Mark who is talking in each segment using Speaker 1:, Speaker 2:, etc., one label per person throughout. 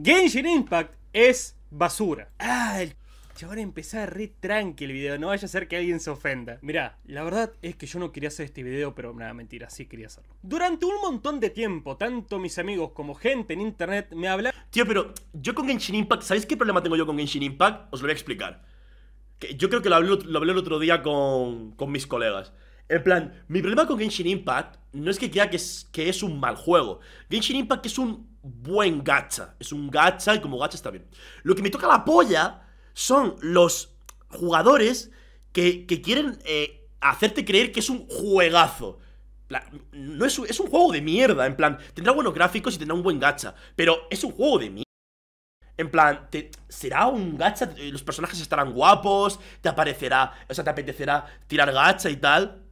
Speaker 1: Genshin Impact es basura. Ah, el ahora empezaba re tranqui el video, no vaya a ser que alguien se ofenda. Mira, la verdad es que yo no quería hacer este video, pero nada, mentira, sí quería hacerlo. Durante un montón de tiempo, tanto mis amigos como gente en internet me hablan Tío,
Speaker 2: pero yo con Genshin Impact, ¿sabéis qué problema tengo yo con Genshin Impact? Os lo voy a explicar. yo creo que lo hablé, el otro día con, mis colegas. En plan, mi problema con Genshin Impact no es que crea que es, que es un mal juego. Genshin Impact es un buen gacha. Es un gacha y como gacha está bien. Lo que me toca la polla son los jugadores que, quieren eh, hacerte creer que es un juegazo. No es, es, un juego de mierda, en plan, tendrá buenos gráficos y tendrá un buen gacha, pero es un juego de mierda. En plan, será un gacha, eh, los personajes estarán guapos, te aparecerá, o sea, te apetecerá tirar gacha y tal.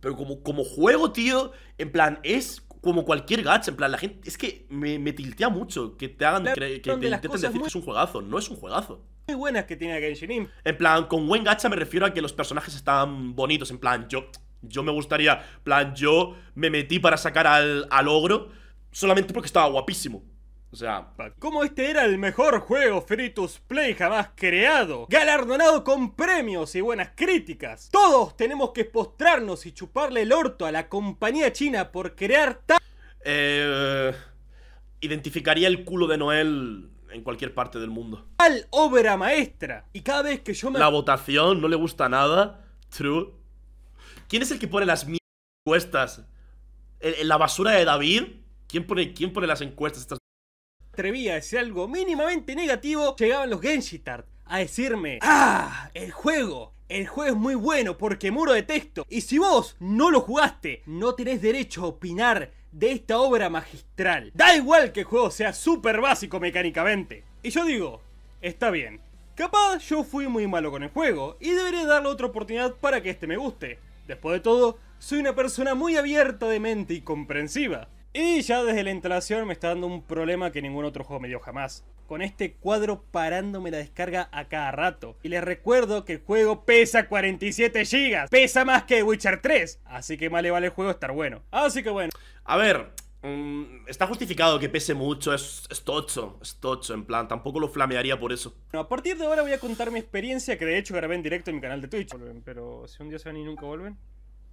Speaker 2: Pero como, como juego, tío, en plan, es como cualquier gacha, en plan, la gente. Es que me, tiltea mucho que te hagan que te intenten decir que es un juegazo. No es un juegazo. Muy buenas que tiene Genshin En plan, con buen gacha me refiero a que los personajes están bonitos. En plan, yo. Yo me gustaría. plan, yo me metí para sacar al, al ogro solamente porque estaba guapísimo. O sea, como
Speaker 1: este era el mejor juego Fritos play jamás creado, galardonado con premios y buenas críticas. Todos tenemos que postrarnos y chuparle el orto a la compañía
Speaker 2: china por crear tal. Eh, identificaría el culo de Noel en cualquier parte del mundo.
Speaker 1: Tal obra maestra. Y cada vez que
Speaker 2: yo me. La votación no le gusta nada. True. ¿Quién es el que pone las encuestas? en ¿La basura de David? ¿Quién pone, quién pone las encuestas estas atrevía a decir algo mínimamente negativo, llegaban los Tart a decirme, ¡Ah! El juego,
Speaker 1: el juego es muy bueno porque muro de texto. Y si vos no lo jugaste, no tenés derecho a opinar de esta obra magistral. Da igual que el juego sea súper básico mecánicamente. Y yo digo, está bien. Capaz yo fui muy malo con el juego y debería darle otra oportunidad para que este me guste. Después de todo, soy una persona muy abierta de mente y comprensiva. Y ya desde la instalación me está dando un problema que ningún otro juego me dio jamás. Con este cuadro parándome la descarga a cada rato. Y les recuerdo que el juego pesa 47 GB. Pesa más que Witcher 3. Así que más le vale el juego estar bueno.
Speaker 2: Así que bueno. A ver, mm, está justificado que pese mucho, es, tocho, es tocho, en plan, tampoco lo flamearía por eso.
Speaker 1: a partir de ahora voy a contar mi experiencia, que de hecho grabé en directo en mi canal de Twitch. Pero si un día se van y nunca vuelven,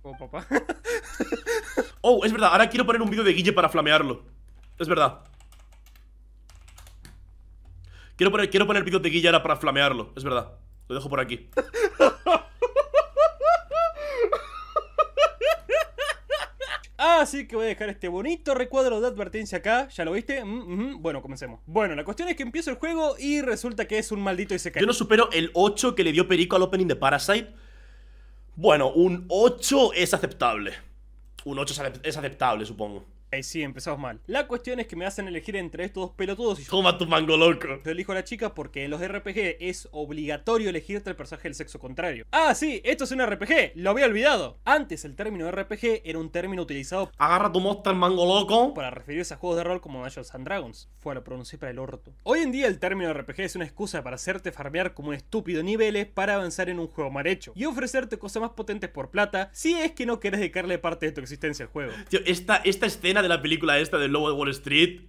Speaker 1: Oh papá.
Speaker 2: Oh, es verdad, ahora quiero poner un vídeo de Guille para flamearlo Es verdad Quiero poner, quiero poner vídeos de Guille ahora para flamearlo Es verdad, lo dejo por aquí
Speaker 1: Así ah, que voy a dejar este bonito recuadro de advertencia acá. ¿Ya lo viste? Mm, bueno, comencemos. Bueno, la
Speaker 2: cuestión es que empiezo el juego y resulta que es un maldito SK Yo no supero el 8 que le dio Perico al opening de Parasite. Bueno, un 8 es aceptable un 8 es aceptable, supongo. Ahí eh, sí, empezamos mal. La cuestión es que me hacen elegir entre estos dos pelotudos y Toma
Speaker 1: tu mango loco. elijo a la chica porque en los RPG es obligatorio elegirte el personaje del sexo contrario. Ah, sí, esto es un RPG, lo había olvidado. Antes el término RPG era un término utilizado. Agarra tu monster mango loco. Para referirse a juegos de rol como Dungeons and Dragons. Fue, lo pronuncié para el orto. Hoy en día el término RPG es una excusa para hacerte farmear como un estúpido niveles para avanzar en un juego mal hecho y ofrecerte cosas más potentes por plata si es que no querés dedicarle parte de tu existencia al juego.
Speaker 2: Tío, esta escena de la película esta del Lobo de Wall Street,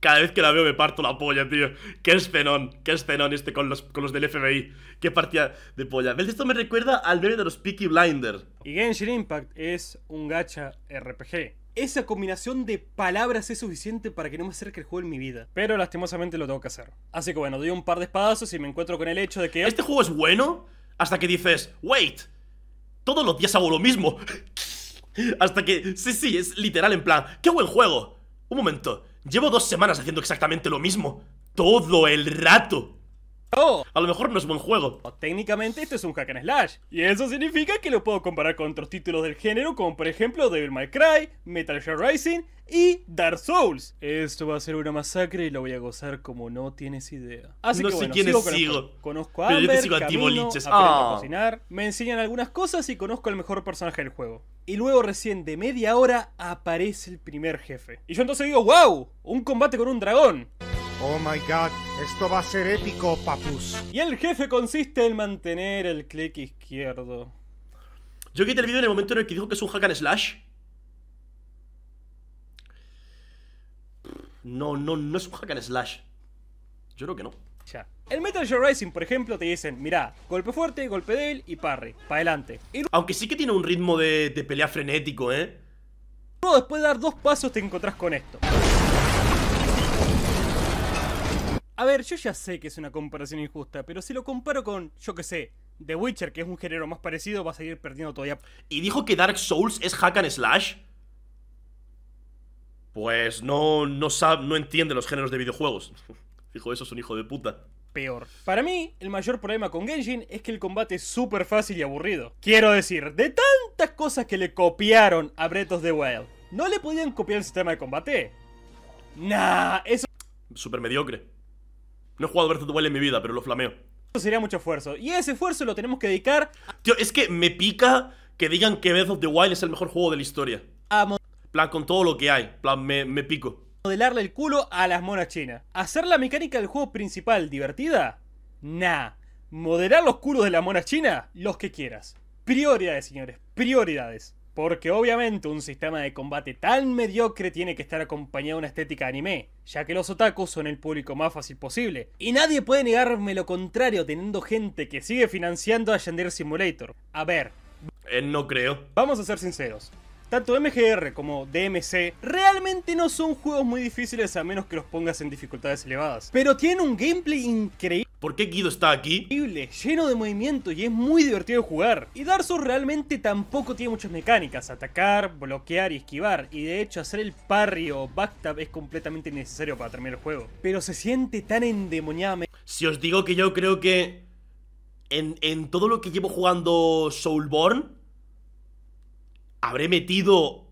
Speaker 2: cada vez que la veo me parto la polla, tío. Qué escenón, qué escenón este con los, con los del FBI. Qué partida de polla. Esto me recuerda al meme de los Peaky Blinders
Speaker 1: Y Genshin Impact es un gacha RPG. Esa combinación de palabras es suficiente para que no me acerque el juego en mi vida. Pero lastimosamente lo tengo que hacer. Así que bueno, doy un par de espadazos y me encuentro con el hecho de que... ¿Este juego es bueno? Hasta que
Speaker 2: dices, wait, todos los días hago lo mismo. Hasta que... Sí, sí, es literal en plan... ¡Qué buen juego! Un momento. Llevo dos semanas haciendo exactamente lo mismo. Todo el rato. Oh. A lo mejor no es buen juego. Técnicamente esto es un hack and
Speaker 1: slash. Y eso significa que lo puedo comparar con otros títulos del género como por ejemplo Devil May Cry, Metal Gear Rising y Dark Souls. Esto va a ser una masacre y lo voy a gozar como no tienes idea. Así que sigo. Conozco a Amber, a ah. cocinar, me enseñan algunas cosas y conozco al mejor personaje del juego. Y luego recién de media hora aparece el primer jefe. Y yo entonces digo, wow, un combate con un dragón. Oh my god, esto va a ser épico, papus. Y el jefe consiste en mantener el clic
Speaker 2: izquierdo. Yo quité el video en el momento en el que dijo que es un hack and slash. No, no, no es un hack and slash. Yo creo que no. Ya. El
Speaker 1: Metal Gear Rising, por ejemplo, te dicen, mira, golpe fuerte, golpe débil
Speaker 2: y parry, para adelante. Aunque sí que tiene un ritmo de, pelea frenético, ¿eh?
Speaker 1: Pero después de dar dos pasos te encontrás con esto. A ver, yo ya sé que es una comparación injusta, pero si lo comparo con, yo qué sé, The Witcher, que es un género más parecido, va a seguir perdiendo todavía. ¿Y dijo que Dark Souls es hack and slash?
Speaker 2: Pues no, no, sabe, no entiende los géneros de videojuegos. Dijo, eso es un hijo de puta
Speaker 1: peor. Para mí, el mayor problema con Genshin es que el combate es súper fácil y aburrido. Quiero decir, de tantas cosas que le copiaron a Breath of the Wild, ¿no le podían copiar el sistema de combate?
Speaker 2: Nah, eso... Súper mediocre. No he jugado Breath of the Wild en mi vida, pero lo flameo.
Speaker 1: Eso sería mucho esfuerzo. Y ese esfuerzo lo tenemos que dedicar...
Speaker 2: Tío, es que me pica que digan que Breath of the Wild es el mejor juego de la historia. vamos plan, con todo lo que hay. plan, me pico
Speaker 1: modelarle el culo a las monas chinas. ¿Hacer la mecánica del juego principal divertida? Nah. Modelar los culos de las monas chinas? Los que quieras. Prioridades, señores, prioridades. Porque obviamente un sistema de combate tan mediocre tiene que estar acompañado de una estética anime, ya que los otakus son el público más fácil posible. Y nadie puede negarme lo contrario teniendo gente que sigue financiando a Yandere Simulator. A ver.
Speaker 2: Eh, no creo.
Speaker 1: Vamos a ser sinceros. Tanto MGR como DMC realmente no son juegos muy difíciles a menos que los pongas en dificultades elevadas. Pero tiene un gameplay increíble. ¿Por qué Guido está aquí? Lleno de movimiento y es muy divertido jugar. Y Dark Souls realmente tampoco tiene muchas mecánicas. Atacar, bloquear y esquivar. Y de hecho hacer el parry o backstab es completamente necesario para terminar el juego. Pero se siente
Speaker 2: tan endemoniado. Si os digo que yo creo que... En, en todo lo que llevo jugando Soulborn, habré metido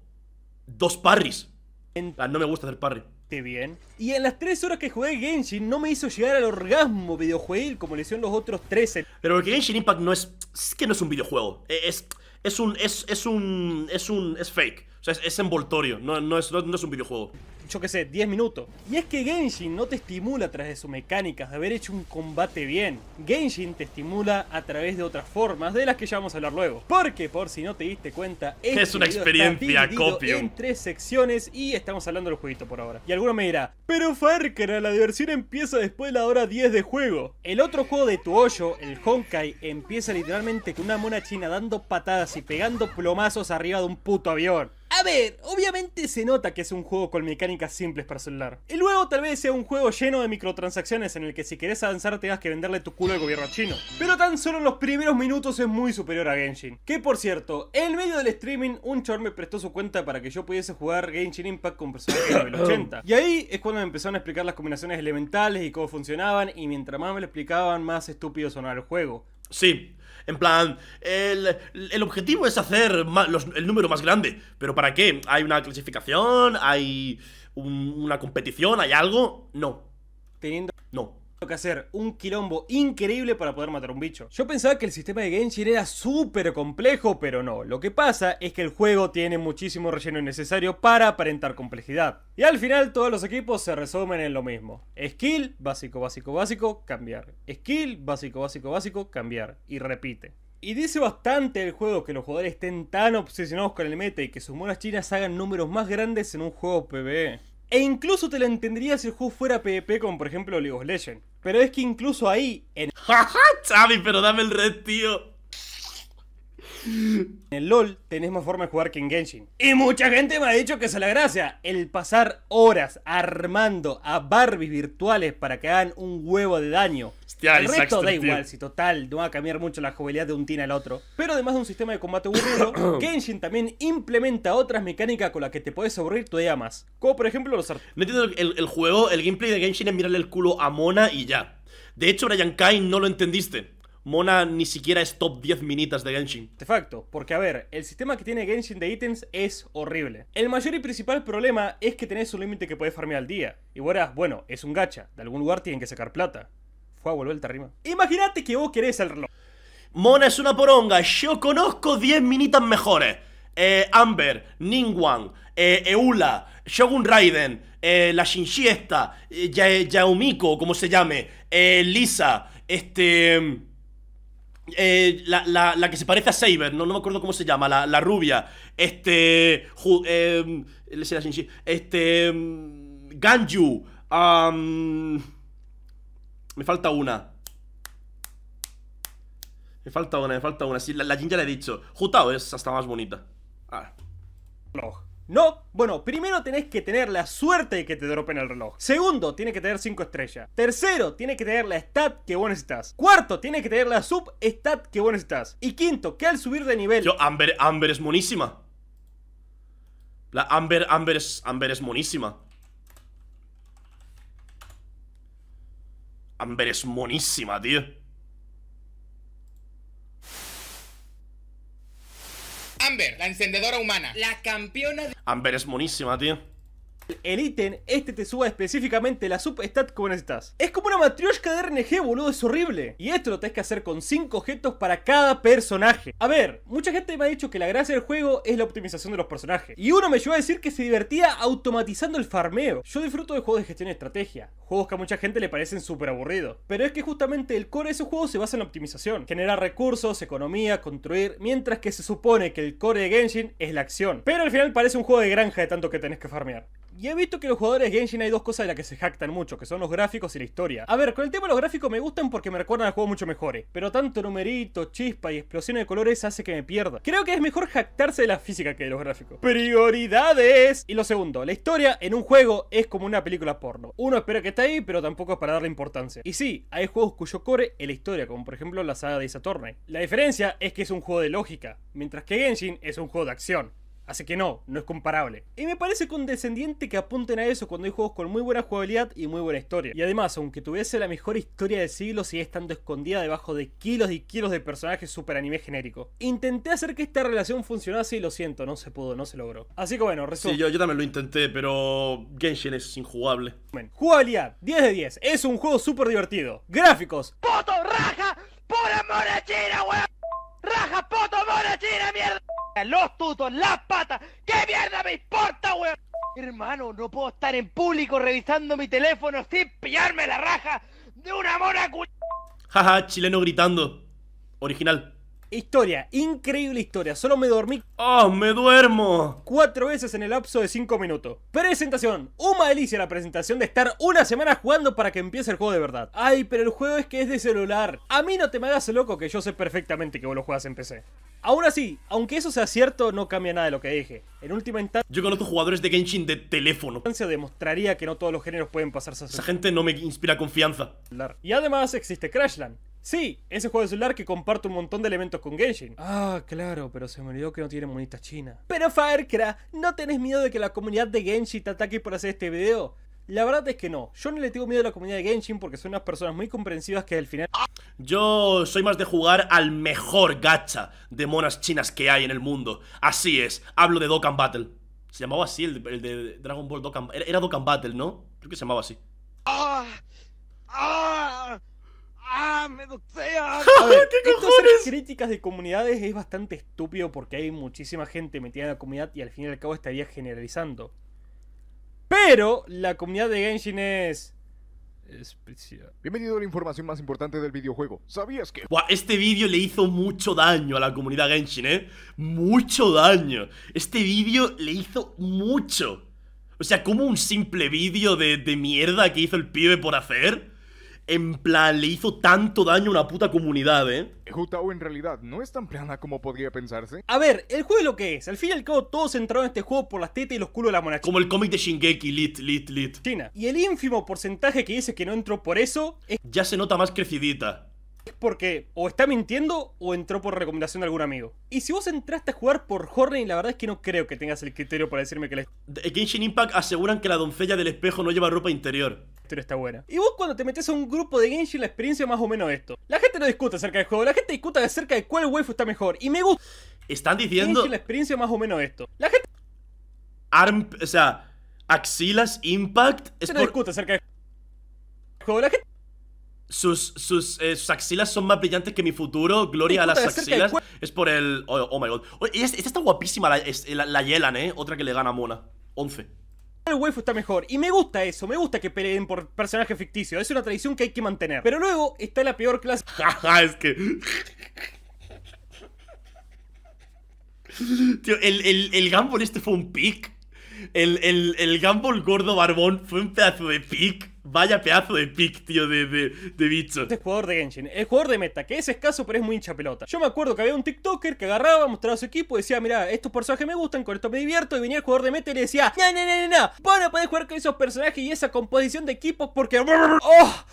Speaker 2: dos parries. No me gusta hacer parry. Bien.
Speaker 1: Y en las tres horas que jugué Genshin
Speaker 2: no me hizo llegar al orgasmo videojuego, como le hicieron los otros 13. Pero porque Genshin Impact no es. Es que no es un videojuego. E, es, es un. Es, es un. Es un. Es fake. O sea, es, envoltorio. No, no, es, no es un videojuego yo qué sé, 10 minutos. Y es que
Speaker 1: Genshin no te estimula a través de sus mecánicas, de haber hecho un combate bien. Genshin te estimula a través de otras formas, de las que ya vamos a hablar luego. Porque, por si no te diste cuenta, este es una experiencia está copio. en tres secciones y estamos hablando del jueguito por ahora. Y alguno me dirá, pero Farker, la diversión empieza después de la hora 10 de juego. El otro juego de tu hoyo, el Honkai, empieza literalmente con una mona china dando patadas y pegando plomazos arriba de un puto avión. A ver, obviamente se nota que es un juego con mecánica simples para celular. Y luego tal vez sea un juego lleno de microtransacciones en el que si querés avanzar tengas que venderle tu culo al gobierno chino. Pero tan solo en los primeros minutos es muy superior a Genshin. Que por cierto, en medio del streaming un chor me prestó su cuenta para que yo pudiese jugar Genshin Impact con personajes de nivel 80. Y ahí es cuando me empezaron a explicar las combinaciones elementales y
Speaker 2: cómo funcionaban y mientras más me lo explicaban más estúpido sonaba el juego. Sí, en plan, el, objetivo es hacer el número más grande. ¿Pero para qué? ¿Hay una clasificación? ¿Hay una competición? ¿Hay algo? No.
Speaker 1: No. Tengo que hacer un quilombo increíble para poder matar a un bicho. Yo pensaba que el sistema de Genshin era súper complejo, pero no. Lo que pasa es que el juego tiene muchísimo relleno innecesario para aparentar complejidad. Y al final todos los equipos se resumen en lo mismo. Skill, básico, básico, básico, cambiar. Skill, básico, básico, básico, cambiar. Y repite. Y dice bastante el juego que los jugadores estén tan obsesionados con el meta y que sus monas chinas hagan números más grandes en un juego PvE. E incluso te la entendería si el juego fuera PvP Como por ejemplo, League of Legends. Pero es que incluso ahí, en... ¡Jaja, Chavi, pero dame el red, tío! En LOL tenés más forma de jugar que en Genshin. Y mucha gente me ha dicho que es la gracia. El pasar horas armando a Barbies virtuales para que hagan un huevo de daño. el resto da igual, si total, no va a cambiar mucho la jugabilidad de un team al otro. Pero además de un sistema de combate aburrido, Genshin también implementa otras mecánicas con las que te
Speaker 2: puedes aburrir todavía más. Como por ejemplo los No entiendo el, el juego, el gameplay de Genshin es mirarle el culo a Mona y ya. De hecho, Brian Kai no lo entendiste. Mona ni siquiera es top 10
Speaker 1: minitas de Genshin. De facto, porque a ver, el sistema que tiene Genshin de ítems es horrible. El mayor y principal problema es que tenés un límite que podés farmear al día. Y bueno, es un gacha, de algún lugar tienen
Speaker 2: que sacar plata. Fue a volver el tarrima. Imagínate que vos querés el reloj. Mona es una poronga, yo conozco 10 minitas mejores. Eh, Amber, Ningguang, eh, Eula, Shogun Raiden, eh, la eh, ya ya Yaumiko, como se llame, Lisa, este... Mm, eh, la, la, la, que se parece a Saber, ¿no? no me acuerdo cómo se llama, la, la rubia. Este. Em, este. Em, Ganju. me falta una. Me falta una, me falta una. Sí, la, Jin ya la he dicho. Jutao es hasta más bonita. ¿No?
Speaker 1: Bueno, primero tenés que tener la suerte de que te dropen el reloj. Segundo, tiene que tener 5 estrellas. Tercero, tiene que tener la stat que vos estás. Cuarto, tiene que tener la sub stat que vos estás. Y
Speaker 2: quinto, que al subir de nivel. Yo, Amber, Amber es monísima. La Amber, Amber es, Amber es monísima. Amber es monísima, tío.
Speaker 1: Amber, la encendedora humana. La campeona de... Amber es monísima, tío. El ítem, este te suba específicamente la substat como necesitas. Es como una matrioshka de RNG, boludo, es horrible. Y esto lo tenés que hacer con 5 objetos para cada personaje. A ver, mucha gente me ha dicho que la gracia del juego es la optimización de los personajes. Y uno me llevó a decir que se divertía automatizando el farmeo. Yo disfruto de juegos de gestión de estrategia juegos que a mucha gente le parecen súper aburridos. Pero es que justamente el core de esos juegos se basa en la optimización, generar recursos, economía, construir, mientras que se supone que el core de Genshin es la acción. Pero al final parece un juego de granja de tanto que tenés que farmear. Y he visto que los jugadores de Genshin hay dos cosas de las que se jactan mucho, que son los gráficos y la historia. A ver, con el tema de los gráficos me gustan porque me recuerdan a juegos mucho mejores, pero tanto numerito, chispa y explosión de colores hace que me pierda. Creo que es mejor jactarse de la física que de los gráficos. ¡Prioridades! Y lo segundo, la historia en un juego es como una película porno. Uno espera que ahí, pero tampoco es para darle importancia. Y sí, hay juegos cuyo core es la historia, como por ejemplo la saga de Saturn. La diferencia es que es un juego de lógica, mientras que Genshin es un juego de acción. Así que no, no es comparable. Y me parece condescendiente que apunten a eso cuando hay juegos con muy buena jugabilidad y muy buena historia. Y además, aunque tuviese la mejor historia del siglo, sigue estando escondida debajo de kilos y kilos de personajes super anime genérico. Intenté hacer que esta relación funcionase y lo siento, no se pudo, no se logró.
Speaker 2: Así que bueno, resulta. Sí, yo, también lo intenté, pero Genshin es injugable. Bueno,
Speaker 1: jugabilidad, 10 de 10. Es un juego súper
Speaker 2: divertido. Gráficos. ¡Poto, raja!
Speaker 1: ¡Por amor a China, weón! ¡Raja, poto! china mierda! Los tutos, las patas, ¿qué mierda me importa,
Speaker 2: weón? Hermano, no puedo estar en público revisando mi teléfono sin pillarme la raja de una mona Jaja, chileno gritando. Original.
Speaker 1: Historia, increíble historia. Solo me dormí. ¡Oh, me duermo! Cuatro veces en el lapso de cinco minutos. Presentación. Una delicia la presentación de estar una semana jugando para que empiece el juego de verdad. Ay, pero el juego es que es de celular. A mí no te me hagas loco que yo sé perfectamente que vos lo juegas en PC. Aún así, aunque eso sea cierto, no cambia nada de lo que dije. En última instancia... Yo conozco jugadores de Genshin de teléfono. ...demostraría que no todos los géneros pueden pasarse a Esa gente no me inspira confianza. Y además existe Crashland. Sí, ese juego de celular que comparte un montón de elementos con Genshin. Ah, claro, pero se me olvidó que no tiene monita china. Pero Firecra, ¿no tenés miedo de que la comunidad de Genshin te ataque por hacer este video? La verdad es que no. Yo no le tengo miedo a la comunidad de Genshin porque
Speaker 2: son unas personas muy comprensivas que al final. Yo soy más de jugar al mejor gacha de monas chinas que hay en el mundo. Así es, hablo de Dokkan Battle. Se llamaba así el, de Dragon Ball Dokkan. Era, era, Dokkan Battle, ¿no? Creo que se llamaba así. ¡Ah! ¡Ah! ¡Ah! ¡Me docea! ¿Qué cojones? críticas de
Speaker 1: comunidades es bastante estúpido porque hay muchísima gente metida en la comunidad y al fin y al cabo estaría generalizando.
Speaker 2: Pero la comunidad de Genshin es especial. Bienvenido a la información más importante del videojuego. ¿Sabías que...? Buah, este vídeo le hizo mucho daño a la comunidad Genshin, ¿eh? Mucho daño. Este vídeo le hizo mucho. O sea, como un simple vídeo de, de mierda que hizo el pibe por hacer en plan, le hizo tanto daño a una puta comunidad, ¿eh? Jutao en realidad no es tan
Speaker 1: plana como podría pensarse. A ver, el juego es lo que es. Al fin y al cabo, todos entraron en este juego por las tetas y los culos de la monarquía. Como el cómic de Shingeki, lit, lit, lit. China. Y el ínfimo porcentaje que dice que no entró por eso Ya se nota más crecidita porque o está mintiendo o entró por recomendación de algún amigo. Y si vos entraste a jugar por Y la verdad es que no creo que tengas el criterio para decirme que la...
Speaker 2: Genshin Impact aseguran que la doncella del espejo no lleva ropa interior Pero está buena.
Speaker 1: Y vos cuando te metes a un grupo de Genshin, la experiencia es más o menos esto. La gente no discute acerca del juego, la gente discuta acerca de cuál waifu está
Speaker 2: mejor. Y me gusta. Están diciendo. la experiencia es más o menos esto. La gente. Arm. O sea. Axilas Impact. se no discute acerca del juego, la gente. Sus, eh, sus, axilas son más brillantes que mi futuro. Gloria a las axilas. Es por el. Oh, oh my god. esta, está guapísima, la, la, Yelan, ¿eh? Otra que le gana a Mona. 11.
Speaker 1: El waifu está mejor. Y me gusta eso. Me gusta que peleen por personaje ficticio Es una tradición que hay que mantener. Pero luego está la peor clase. Jaja,
Speaker 2: es que. Tío, el, el, el Gumball este fue un pick. El, el, el Gumball gordo barbón fue un pedazo de pick. Vaya pedazo de pick, tío,
Speaker 1: de, de, bicho. Este es jugador de Genshin, es jugador de meta, que es escaso, pero es muy hincha pelota. Yo me acuerdo que había un TikToker que agarraba, mostraba a su equipo y decía, mira, estos personajes me gustan, con esto me divierto. Y venía el jugador de meta y le decía, no, no, no, no, no, vos no jugar con esos personajes y esa composición de equipos porque. ¡Oh!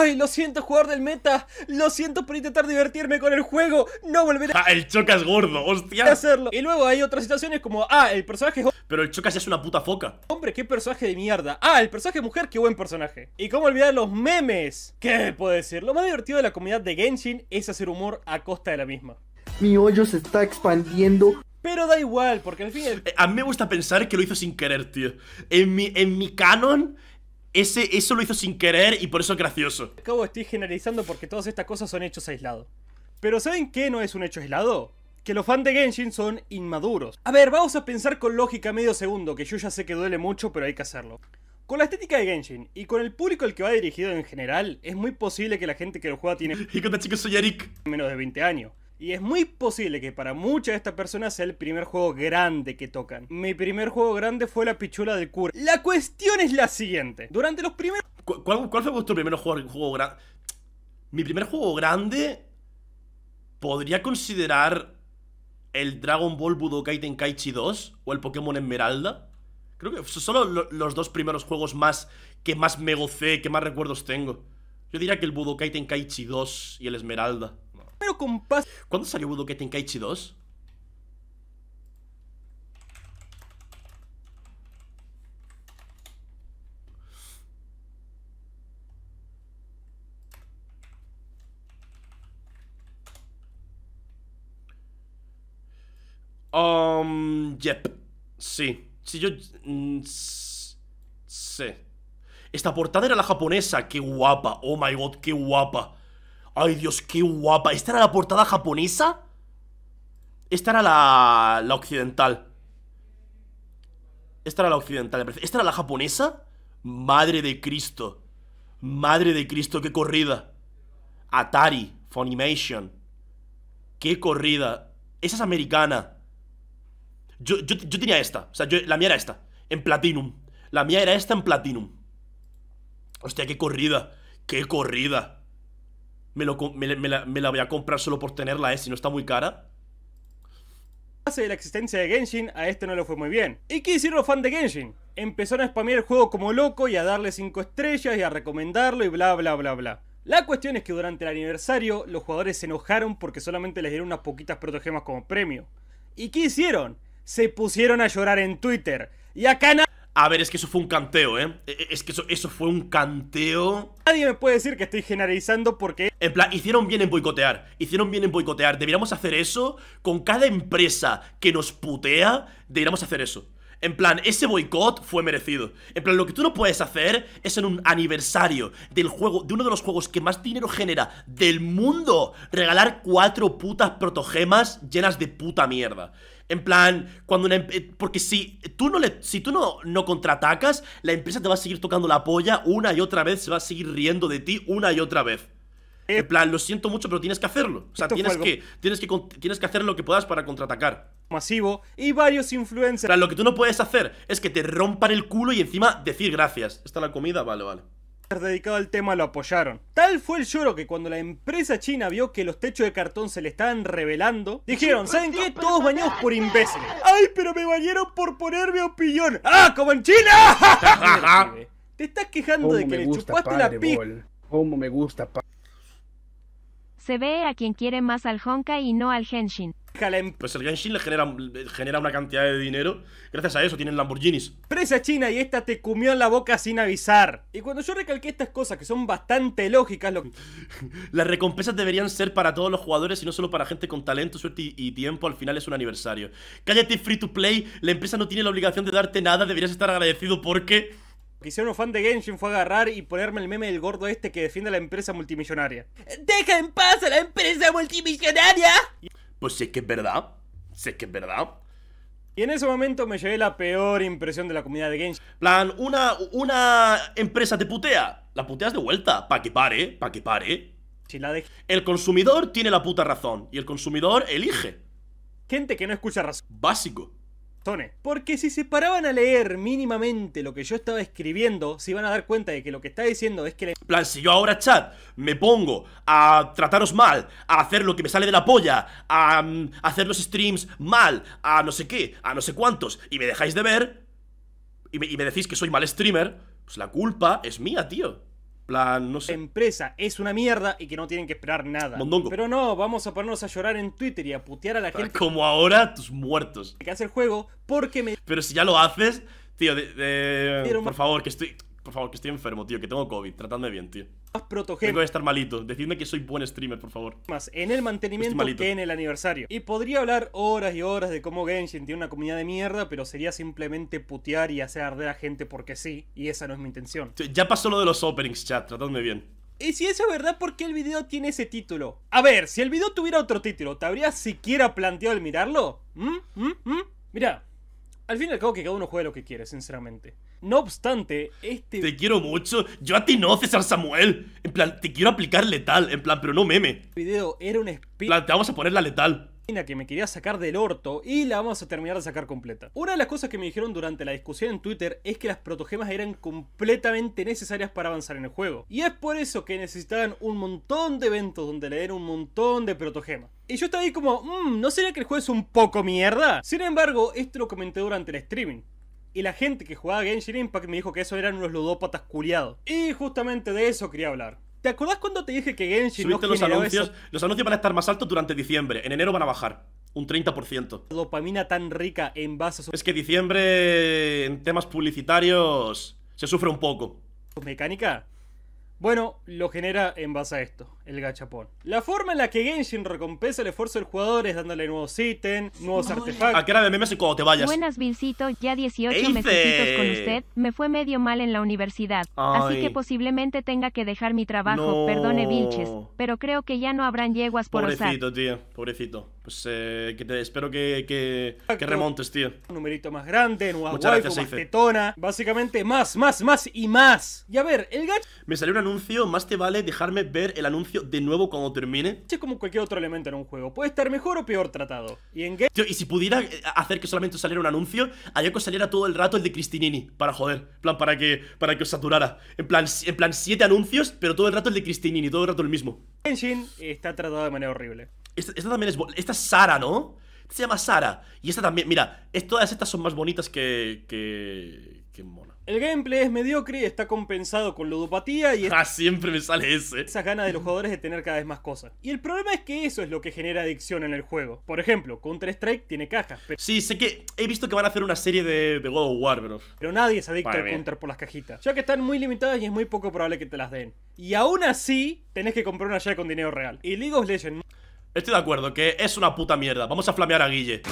Speaker 1: ¡Ay! lo siento, jugador del meta. Lo siento por intentar divertirme con el juego. No volveré. Ah, el es gordo, hostia. Hacerlo. Y luego hay otras situaciones como, ah, el personaje es pero el Chocas es una puta foca. Hombre, qué personaje de mierda. Ah, el personaje mujer, qué buen personaje. Y cómo olvidar los memes. ¿Qué puedo decir? Lo más divertido de la comunidad de Genshin es hacer humor a costa de la misma.
Speaker 2: Mi hoyo se está expandiendo. Pero da igual, porque al fin... Eh, a mí me gusta pensar que lo hizo sin querer, tío. En mi, en mi canon, ese, eso lo hizo sin querer y por eso es gracioso.
Speaker 1: Acabo, estoy generalizando porque todas estas cosas son hechos aislados. Pero ¿saben qué no es un hecho aislado? que los fans de Genshin son inmaduros. A ver, vamos a pensar con lógica medio segundo, que yo ya sé que duele mucho, pero hay que hacerlo. Con la estética de Genshin y con el público al que va dirigido en general, es muy posible que la gente que lo juega tiene... ¿Y soy Eric? Menos de 20 años. Y es muy posible que para muchas de estas personas sea el primer juego grande que tocan. Mi primer juego grande fue
Speaker 2: la pichula del cura. La cuestión es la siguiente. Durante los primeros... cuál, fue vuestro primer juego grande? Mi primer juego grande podría considerar el Dragon Ball Budokai Tenkaichi 2 o el Pokémon Esmeralda. Creo que son los, dos primeros juegos más que más me gocé, que más recuerdos tengo. Yo diría que el Budokai Tenkaichi 2 y el Esmeralda. Pero compás. ¿Cuándo salió Budokai Tenkaichi 2? Um, yep. Sí. Sí, yo... Mm, Esta portada era la japonesa. ¡Qué guapa! ¡Oh, my God! ¡Qué guapa! ¡Ay, Dios! ¡Qué guapa! ¿Esta era la portada japonesa? Esta era la, la occidental. Esta era la occidental, me parece. ¿Esta era la japonesa? Madre de Cristo. Madre de Cristo, qué corrida. Atari, Funimation. Qué corrida. Esa es americana. Yo, tenía esta, o sea, la mía era esta En Platinum, la mía era esta en Platinum Hostia, qué corrida Qué corrida me, me, la, voy a comprar solo por tenerla, ¿eh? si no está muy cara
Speaker 1: de la existencia de Genshin, a este no le fue muy bien. ¿Y qué hicieron los fans de Genshin? Empezaron a spamear el juego como loco y a darle 5 estrellas y a recomendarlo y bla bla bla bla. La cuestión es que durante el aniversario los jugadores se enojaron porque solamente les dieron unas poquitas protogemas como premio. ¿Y qué hicieron? se pusieron a llorar en Twitter. Y acá
Speaker 2: nada A ver, es que eso fue un canteo, ¿eh? E-, e-, es que eso, eso fue un canteo. Nadie me puede decir que estoy generalizando porque... En plan, hicieron bien en boicotear. Hicieron bien en boicotear. Deberíamos hacer eso con cada empresa que nos putea. Deberíamos hacer eso. En plan, ese boicot fue merecido. En plan, lo que tú no puedes hacer es en un aniversario del juego, de uno de los juegos que más dinero genera del mundo, regalar cuatro putas protogemas llenas de puta mierda. En plan, cuando una porque si tú no le si tú no no contraatacas, la empresa te va a seguir tocando la polla una y otra vez, se va a seguir riendo de ti una y otra vez. En plan, lo siento mucho, pero tienes que hacerlo. O sea, tienes que, tienes que, tienes, que, hacer lo que puedas para contraatacar. Masivo y varios influencers. En lo que tú no puedes hacer es que te rompan el culo y encima decir gracias. ¿Está la comida? Vale, vale.
Speaker 1: Dedicado al tema lo apoyaron. Tal fue el lloro que cuando la empresa china vio que los techos de cartón se le estaban revelando, dijeron: ¿Saben qué? Todos bañados por imbéciles. ¡Ay, pero me bañaron por ponerme opinión! ¡Ah,
Speaker 2: como en China! te estás quejando de que le chupaste la pija. ¿Cómo me gusta,
Speaker 1: se ve a quien quiere más al Honka y no al Henshin.
Speaker 2: Pues el Genshin le genera, genera una cantidad de dinero. Gracias a eso tienen Lamborghinis.
Speaker 1: Presa china y esta te comió en la boca sin avisar. Y cuando yo recalqué estas cosas que son bastante
Speaker 2: lógicas, las recompensas deberían ser para todos los jugadores y no solo para gente con talento, suerte y, tiempo. Al final es un aniversario. Cállate free to play. La empresa no tiene la obligación de darte nada. Deberías estar agradecido porque que hicieron un fan de Genshin fue agarrar y ponerme el meme del gordo este que defiende
Speaker 1: la empresa multimillonaria. ¡Deja en paz a la empresa multimillonaria! Pues sé
Speaker 2: que es verdad. Sé que es verdad. Y en ese momento me llevé la peor impresión de la comunidad de Genshin. Plan, una, una empresa te putea. La puteas de vuelta. Pa' que pare, pa' que pare. Si la de... El consumidor tiene la puta razón. Y el consumidor elige. Gente que no escucha razón. Básico. Tone. Porque si se paraban a leer mínimamente lo que yo estaba escribiendo, se iban a dar cuenta de que lo que está diciendo es que En plan, si yo ahora, chat, me pongo a trataros mal, a hacer lo que me sale de la polla, a, mm, hacer los streams mal, a no sé qué, a no sé cuántos, y me dejáis de ver, y y me decís que soy mal streamer, pues la culpa es mía, tío no La
Speaker 1: empresa es una mierda y que no tienen que esperar nada. Pero no, vamos a ponernos a llorar en Twitter y a putear a la gente.
Speaker 2: Como ahora, tus muertos. Que hace juego porque me. Pero si ya lo haces, tío, de... por favor, que estoy. Por favor, que estoy enfermo, tío, que tengo COVID. Tratadme bien, tío. Más protegido. Tengo que estar malito. Decidme que soy buen streamer, por favor.
Speaker 1: Más en el mantenimiento que en el aniversario. Y podría hablar horas y horas de cómo Genshin tiene una comunidad de mierda, pero sería simplemente putear y hacer arder a gente porque sí. Y esa no es mi intención.
Speaker 2: Ya pasó lo de los openings, chat. Tratadme bien.
Speaker 1: Y si eso es verdad, ¿por qué el video tiene ese título? A ver, si el video tuviera otro título, ¿te habrías siquiera planteado el mirarlo? ¿Mm? ¿Mm? ¿Mm? Mira, al fin y al cabo que cada uno juega lo que quiere,
Speaker 2: sinceramente. No obstante, este... Te quiero mucho. Yo a ti no, César Samuel. En plan, te quiero aplicar letal. En plan, pero no meme. video era un Te vamos a poner la letal.
Speaker 1: Que me quería sacar del orto y la vamos a terminar de sacar completa. Una de las cosas que me dijeron durante la discusión en Twitter es que las protogemas eran completamente necesarias para avanzar en el juego. Y es por eso que necesitaban un montón de eventos donde le den un montón de protogemas. Y yo estaba ahí como, mmm, ¿no sería que el juego es un poco mierda? Sin embargo, esto lo comenté durante el streaming. Y la gente que jugaba Genshin Impact me dijo que eso eran unos ludópatas culiados. Y justamente de eso quería hablar. ¿Te acordás cuando te dije que Genshin Impact? los anuncios.
Speaker 2: Los anuncios van a estar más altos durante diciembre. En enero van a bajar. Un 30%. La dopamina tan rica en bases. Es que diciembre en temas publicitarios se sufre un poco.
Speaker 1: ¿Mecánica? Bueno, lo genera en base a esto, el gachapón. La forma en la que Genshin recompensa el esfuerzo del jugador es dándole nuevos ítems, nuevos artefactos. A ah, cara de memes y cuando te vayas. Buenas, Vincito, ya 18 meses con usted. Me fue medio mal en la universidad, así que posiblemente tenga que dejar mi trabajo. Perdone, Vilches, pero creo que ya no habrán yeguas por Pobrecito,
Speaker 2: tío, pobrecito. Pues eh, que espero que, que, remontes, tío. Un numerito más grande, nueva Muchas
Speaker 1: Básicamente más, más, más y más. Y a ver, el gacha...
Speaker 2: Me salió un anuncio, más te vale dejarme ver el anuncio de nuevo cuando termine. Es como cualquier otro elemento en un juego. Puede estar mejor o peor tratado. Y en Tío, y si pudiera eh, hacer que solamente saliera un anuncio, haría que saliera todo el rato el de Cristinini. Para joder. plan, para que, para que os saturara. En plan, en plan, siete anuncios, pero todo el rato el de Cristinini, todo el rato el mismo. Genshin está tratado de manera horrible. Esta, también es... Esta es Sara, ¿no? se llama Sara. Y esta también... Mira, todas estas son más bonitas que... que... que mona. El gameplay es mediocre, está compensado con ludopatía y... Ah, siempre me sale ese. Esas
Speaker 1: ganas de los jugadores de tener cada vez más cosas. Y el problema es que eso es lo que genera adicción en el juego. Por
Speaker 2: ejemplo, Counter-Strike tiene cajas. Sí, sé que he visto que van a hacer una serie de, de of War, Pero nadie es adicto a al Counter por las
Speaker 1: cajitas. Ya que están muy limitadas y es muy poco probable que te las den. Y aún así, tenés que comprar una llave con dinero real. Y League of Legends...
Speaker 2: Estoy de acuerdo que es una puta mierda. Vamos a flamear a Guille.